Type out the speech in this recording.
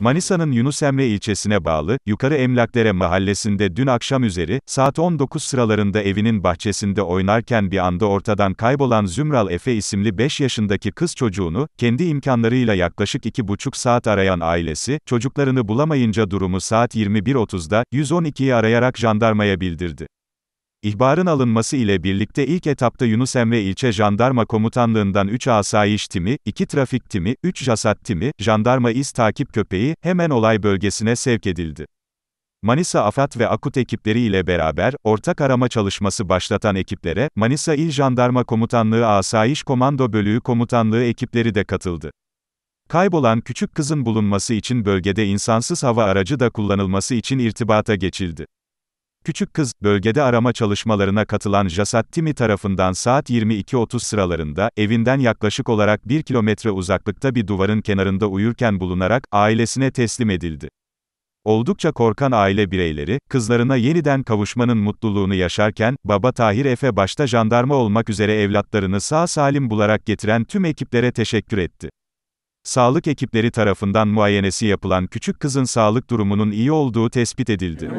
Manisa'nın Yunus Emre ilçesine bağlı, Yukarı Emlakdere mahallesinde dün akşam üzeri, saat 19 sıralarında evinin bahçesinde oynarken bir anda ortadan kaybolan Zümral Efe isimli 5 yaşındaki kız çocuğunu, kendi imkanlarıyla yaklaşık 2,5 saat arayan ailesi, çocuklarını bulamayınca durumu saat 21.30'da, 112'yi arayarak jandarmaya bildirdi. İhbarın alınması ile birlikte ilk etapta Yunus Emre ilçe Jandarma Komutanlığından 3 asayiş timi, 2 trafik timi, 3 jasat timi, jandarma iz takip köpeği, hemen olay bölgesine sevk edildi. Manisa AFAD ve AKUT ekipleri ile beraber, ortak arama çalışması başlatan ekiplere, Manisa İl Jandarma Komutanlığı Asayiş Komando Bölüğü Komutanlığı ekipleri de katıldı. Kaybolan küçük kızın bulunması için bölgede insansız hava aracı da kullanılması için irtibata geçildi. Küçük kız, bölgede arama çalışmalarına katılan Jasat Timi tarafından saat 22.30 sıralarında, evinden yaklaşık olarak 1 kilometre uzaklıkta bir duvarın kenarında uyurken bulunarak, ailesine teslim edildi. Oldukça korkan aile bireyleri, kızlarına yeniden kavuşmanın mutluluğunu yaşarken, baba Tahir Efe başta jandarma olmak üzere evlatlarını sağ salim bularak getiren tüm ekiplere teşekkür etti. Sağlık ekipleri tarafından muayenesi yapılan küçük kızın sağlık durumunun iyi olduğu tespit edildi.